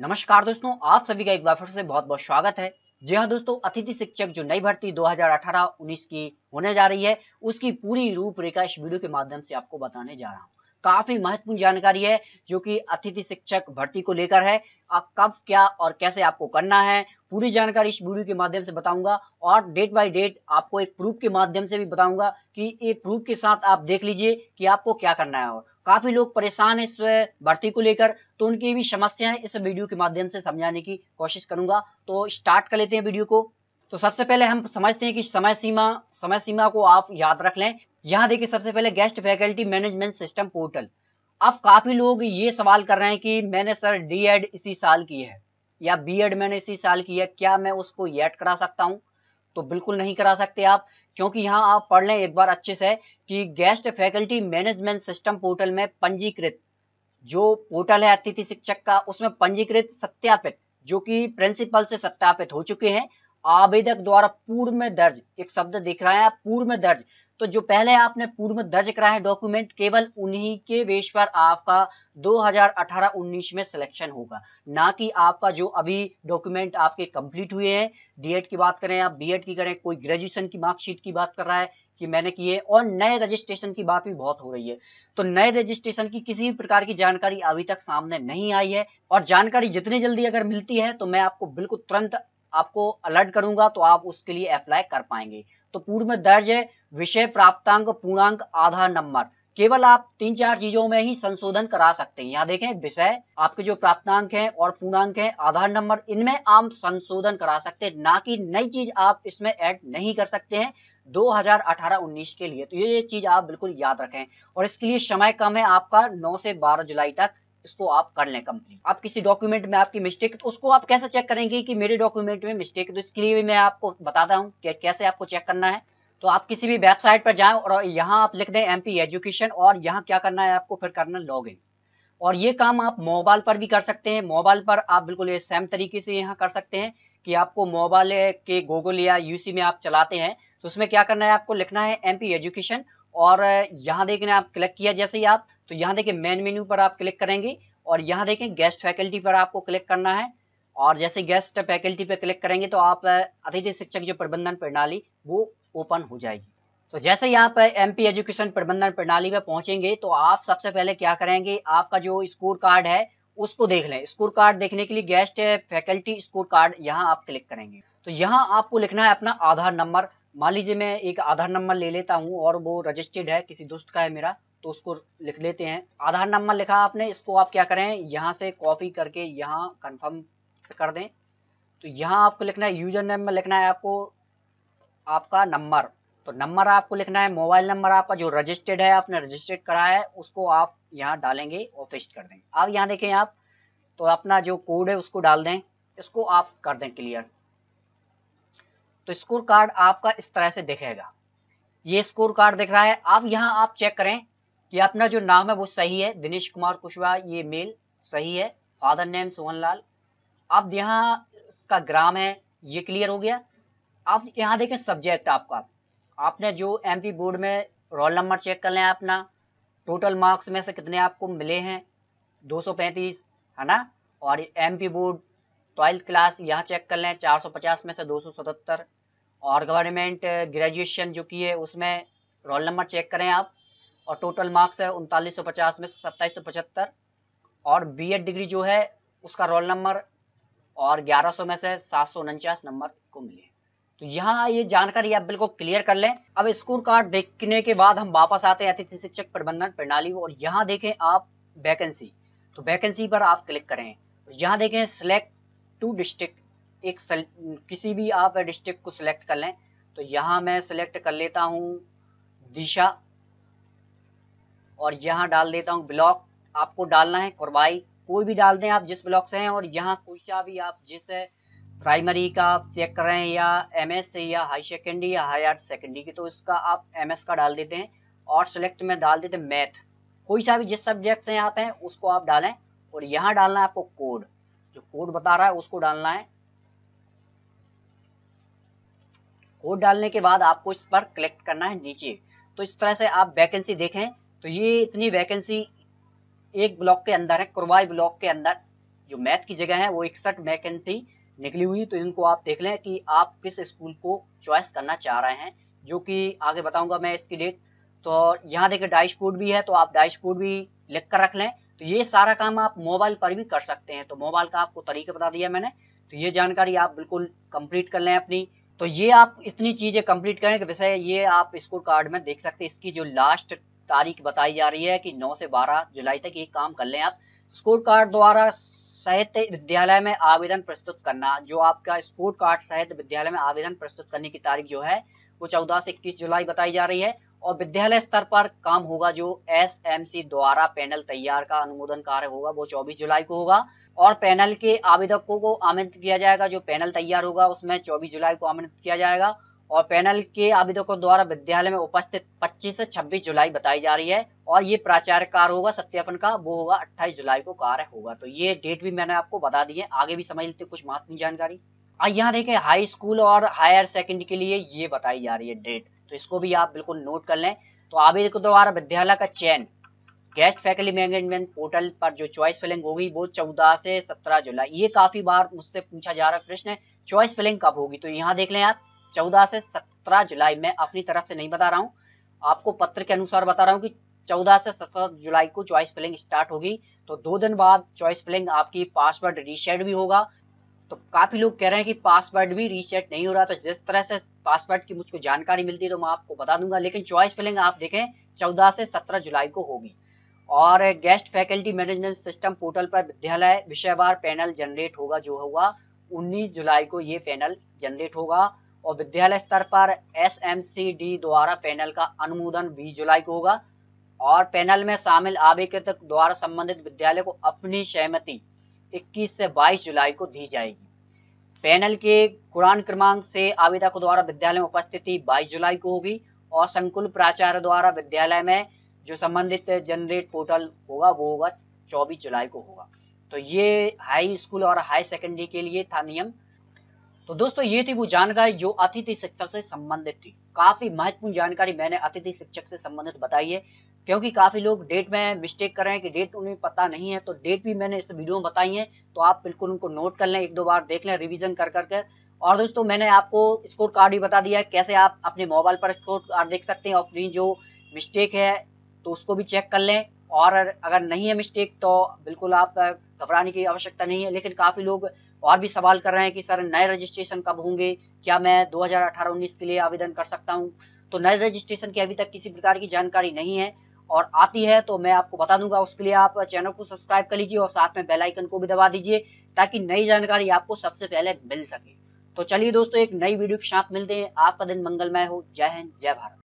नमस्कार दोस्तों आप सभी का एक बार फिर से बहुत बहुत स्वागत है जी हाँ दोस्तों अतिथि शिक्षक जो नई भर्ती 2018-19 की होने जा रही है उसकी पूरी रूपरेखा इस वीडियो के माध्यम से आपको बताने जा रहा हूँ काफी महत्वपूर्ण जानकारी है जो कि अतिथि शिक्षक भर्ती को लेकर है आप कब क्या और कैसे आपको करना है पूरी जानकारी इस वीडियो के माध्यम से बताऊंगा और डेट बाय डेट आपको एक प्रूफ के माध्यम से भी बताऊंगा कि ये प्रूफ के साथ आप देख लीजिए कि आपको क्या करना है और काफी लोग परेशान हैं इस भर्ती को लेकर तो उनकी भी समस्याएं इस वीडियो के माध्यम से समझाने की कोशिश करूंगा तो स्टार्ट कर लेते हैं वीडियो को तो सबसे पहले हम समझते हैं कि समय सीमा समय सीमा को आप याद रख लें यहाँ देखिए सबसे पहले guest faculty management system portal अब काफी लोग ये सवाल कर रहे हैं कि मैंने सर डी इसी साल की है या बी मैंने इसी साल की है क्या मैं उसको एड करा सकता हूँ तो बिल्कुल नहीं करा सकते आप क्योंकि यहाँ आप पढ़ लें एक बार अच्छे से कि guest faculty management system portal में पंजीकृत जो पोर्टल है अतिथि शिक्षक का उसमें पंजीकृत सत्यापित जो कि प्रिंसिपल से सत्यापित हो चुके हैं आवेदक द्वारा पूर्व में दर्ज एक शब्द दिख रहा है पूर्व में दर्ज तो जो पहले आपने पूर्व में दर्ज कराया है डॉक्यूमेंट केवल उन्हीं के वेश पर आपका 2018-19 में सिलेक्शन होगा ना कि आपका जो अभी डॉक्यूमेंट आपके कंप्लीट हुए हैं डीएड की बात करें आप बीएड की करें कोई ग्रेजुएशन की मार्कशीट की बात कर रहा है कि मैंने किए और नए रजिस्ट्रेशन की बात भी बहुत हो रही है तो नए रजिस्ट्रेशन की किसी भी प्रकार की जानकारी अभी तक सामने नहीं आई है और जानकारी जितनी जल्दी अगर मिलती है तो मैं आपको बिल्कुल तुरंत आपको अलर्ट करूंगा तो आप उसके लिए अप्लाई कर पाएंगे तो पूर्व में दर्ज है विषय प्राप्तांक पूर्णांक आधार नंबर केवल आप तीन चार चीजों में ही संशोधन करा सकते हैं यहाँ देखें विषय आपके जो प्राप्तांक हैं और पूर्णांक हैं आधार नंबर इनमें आप संशोधन करा सकते हैं ना कि नई चीज आप इसमें ऐड नहीं कर सकते हैं 2018-19 के लिए तो ये चीज आप बिल्कुल याद रखें और इसके लिए समय कम है आपका 9 से 12 जुलाई तक इसको आप कर लें कंप्लीट आप किसी डॉक्यूमेंट में आपकी मिस्टेक तो उसको आप कैसे चेक करेंगे कि मेरे डॉक्यूमेंट में मिस्टेक तो इसके लिए भी मैं आपको बताता हूँ कि कैसे आपको चेक करना है तो आप किसी भी वेबसाइट पर जाएं और यहाँ आप लिख दें एम एजुकेशन और यहाँ क्या करना है आपको फिर करना लॉग और ये काम आप मोबाइल पर भी कर सकते हैं मोबाइल पर आप बिल्कुल ये सेम तरीके से यहाँ कर सकते हैं कि आपको मोबाइल के गूगल या यूसी में आप चलाते हैं तो उसमें क्या करना है आपको लिखना है एम एजुकेशन और यहाँ देखने आप क्लिक किया जैसे ही आप तो यहाँ देखें मेन मेन्यू पर आप क्लिक करेंगे और यहाँ देखें गेस्ट फैकल्टी पर आपको क्लिक करना है और जैसे गेस्ट फैकल्टी पर क्लिक करेंगे तो आप अतिथि शिक्षक जो प्रबंधन प्रणाली वो ओपन हो जाएगी तो जैसे यहाँ पर एम पी एजुकेशन प्रबंधन प्रणाली में पहुंचेंगे तो आप सबसे पहले क्या करेंगे आपका जो स्कोर कार्ड है उसको देख लें स्कोर कार्ड देखने के लिए गेस्ट फैकल्टी स्कोर कार्ड यहाँ आप क्लिक करेंगे तो यहाँ आपको लिखना है अपना आधार नंबर मान लीजिए मैं एक आधार नंबर ले लेता हूँ और वो रजिस्टर्ड है किसी दोस्त का है मेरा तो उसको लिख लेते हैं आधार नंबर लिखा आपने इसको आप क्या करें यहाँ से कॉपी करके यहाँ कंफर्म कर दें तो यहाँ आपको लिखना है यूजर नेम में लिखना है आपको आपका नंबर तो नंबर आपको लिखना है मोबाइल नंबर आपका जो रजिस्टर्ड है आपने रजिस्टर्ड कराया है उसको आप यहाँ डालेंगे और फिस्ट कर देंगे अब यहाँ देखें आप तो अपना जो कोड है उसको डाल दें इसको आप कर दें क्लियर तो स्कोर कार्ड आपका इस तरह से दिखेगा ये स्कोर कार्ड दिख रहा है अब यहाँ आप चेक करें कि अपना जो नाम है वो सही है दिनेश कुमार कुशवाहा ये मेल सही है फादर नेम सोहन लाल अब यहाँ का ग्राम है ये क्लियर हो गया आप यहाँ देखें सब्जेक्ट आपका आपने जो पी बोर्ड में रोल नंबर चेक कर लें अपना टोटल मार्क्स में से कितने आपको मिले हैं 235 है ना और एमपी बोर्ड ट्वेल्थ क्लास यहाँ चेक कर लें 450 में से 277 और गवर्नमेंट ग्रेजुएशन जो की है उसमें रोल नंबर चेक करें आप और टोटल मार्क्स है उनतालीस में से सत्ताईस और बी डिग्री जो है उसका रोल नंबर और 1100 में से सात नंबर को मिले तो यहाँ ये जानकारी आप बिल्कुल क्लियर कर लें अब स्कोर कार्ड देखने के बाद हम वापस आते हैं अतिथि शिक्षक प्रबंधन प्रणाली और यहाँ देखें आप वैकेंसी तो वैकेंसी पर आप क्लिक करें यहाँ देखें सिलेक्ट टू डिस्ट्रिक्ट एक सल, किसी भी आप डिस्ट्रिक्ट को सिलेक्ट कर लें तो यहाँ मैं सिलेक्ट कर लेता हूँ दिशा और यहाँ डाल देता हूं ब्लॉक आपको डालना है कुरबाई कोई भी डाल दें आप जिस ब्लॉक से हैं और यहाँ कोई सा भी आप जिस प्राइमरी का आप चेक कर रहे हैं या एमएस या हाई सेकेंडरी या हायर सेकेंडरी की तो इसका आप एमएस का डाल देते हैं और सिलेक्ट में डाल देते हैं मैथ कोई सा भी जिस सब्जेक्ट से आप हैं उसको आप डालें और यहाँ डालना है आपको कोड जो कोड बता रहा है उसको डालना है कोड डालने के बाद आपको इस पर क्लिक करना है नीचे तो इस तरह से आप वैकेंसी देखें तो ये इतनी वैकेंसी एक ब्लॉक के अंदर है कुरवाई ब्लॉक के अंदर जो मैथ की जगह है वो इकसठ वैकेंसी निकली हुई तो इनको आप देख लें कि आप किस स्कूल को चॉइस करना चाह रहे हैं जो कि आगे बताऊंगा मैं इसकी डेट तो यहाँ देखिए डाइश कोड भी है तो आप डाइश कोड भी लिख कर रख लें तो ये सारा काम आप मोबाइल पर भी कर सकते हैं तो मोबाइल का आपको तरीका बता दिया मैंने तो ये जानकारी आप बिल्कुल कंप्लीट कर लें अपनी तो ये आप इतनी चीज़ें कंप्लीट करें कि वैसे ये आप स्कोर कार्ड में देख सकते हैं इसकी जो लास्ट तारीख बताई जा रही है कि 9 से 12 जुलाई तक ये काम कर लें आप स्कोर कार्ड द्वारा साहित्य विद्यालय में आवेदन प्रस्तुत करना जो आपका स्पोर्ट कार्ड साहित्य विद्यालय में आवेदन प्रस्तुत करने की तारीख जो है वो चौदह से इक्कीस जुलाई बताई जा रही है और विद्यालय स्तर पर काम होगा जो एस एम सी द्वारा पैनल तैयार का अनुमोदन कार्य होगा वो 24 जुलाई को होगा और पैनल के आवेदकों को आमंत्रित किया जाएगा जो पैनल तैयार होगा उसमें 24 जुलाई को आमंत्रित किया जाएगा और पैनल के आवेदकों द्वारा विद्यालय में उपस्थित 25 से 26 जुलाई बताई जा रही है और ये प्राचार्य कार्य होगा सत्यापन का वो होगा 28 जुलाई को कार्य होगा तो ये डेट भी मैंने आपको बता दी है आगे भी समझ लेते कुछ महत्वपूर्ण जानकारी और यहाँ देखें हाई स्कूल और हायर सेकेंडरी के लिए ये बताई जा रही है डेट तो इसको भी आप बिल्कुल नोट कर लें तो आवेदकों द्वारा विद्यालय का चयन गेस्ट फैकल्टी मैनेजमेंट पोर्टल पर जो चॉइस फिलिंग होगी वो 14 से 17 जुलाई ये काफी बार मुझसे पूछा जा रहा है प्रश्न है चॉइस फिलिंग कब होगी तो यहाँ देख लें आप चौदह से सत्रह जुलाई में अपनी तरफ से नहीं बता रहा हूँ आपको पत्र के अनुसार बता रहा हूँ कि चौदह से सत्रह जुलाई को चॉइस फिलिंग स्टार्ट होगी तो दो दिन बाद चॉइस फिलिंग आपकी पासवर्ड रीसेट भी होगा तो काफी लोग कह रहे हैं कि पासवर्ड भी रीसेट नहीं हो रहा तो जिस तरह से पासवर्ड की मुझको जानकारी मिलती है तो मैं आपको बता दूंगा लेकिन चॉइस फिलिंग आप देखें चौदह से सत्रह जुलाई को होगी और guest faculty management system portal पर विद्यालय विषयवार पैनल जनरेट होगा जो होगा 19 जुलाई को ये पैनल जनरेट होगा और विद्यालय स्तर पर एसएमसीडी द्वारा पैनल का अनुमोदन 20 जुलाई को होगा और पैनल में शामिल आवेदित द्वारा संबंधित विद्यालय को अपनी सहमति 21 से 22 जुलाई को दी जाएगी पैनल के कुरान क्रमांक से आवेदक द्वारा विद्यालय में उपस्थिति 22 जुलाई को होगी और संकुल प्राचार्य द्वारा विद्यालय में जो संबंधित जनरेट पोर्टल होगा वो होगा 24 जुलाई को होगा तो ये हाई स्कूल और हाई सेकेंडरी के लिए था नियम तो दोस्तों ये थी वो जानकारी जो अतिथि शिक्षक से संबंधित थी काफी महत्वपूर्ण जानकारी मैंने अतिथि शिक्षक से संबंधित बताई है क्योंकि काफी लोग डेट में मिस्टेक कर रहे हैं कि डेट उन्हें पता नहीं है तो डेट भी मैंने इस वीडियो में बताई है तो आप बिल्कुल उनको नोट कर लें एक दो बार देख लें रिविजन कर कर कर और दोस्तों मैंने आपको स्कोर कार्ड भी बता दिया है कैसे आप अपने मोबाइल पर स्कोर कार्ड देख सकते हैं अपनी जो मिस्टेक है तो उसको भी चेक कर लें और अगर नहीं है मिस्टेक तो बिल्कुल आप घबराने की आवश्यकता नहीं है लेकिन काफ़ी लोग और भी सवाल कर रहे हैं कि सर नए रजिस्ट्रेशन कब होंगे क्या मैं 2018-19 के लिए आवेदन कर सकता हूं तो नए रजिस्ट्रेशन की अभी तक किसी प्रकार की जानकारी नहीं है और आती है तो मैं आपको बता दूंगा उसके लिए आप चैनल को सब्सक्राइब कर लीजिए और साथ में बेलाइकन को भी दबा दीजिए ताकि नई जानकारी आपको सबसे पहले मिल सके तो चलिए दोस्तों एक नई वीडियो के साथ मिलते हैं आपका दिन मंगलमय हो जय हिंद जय भारत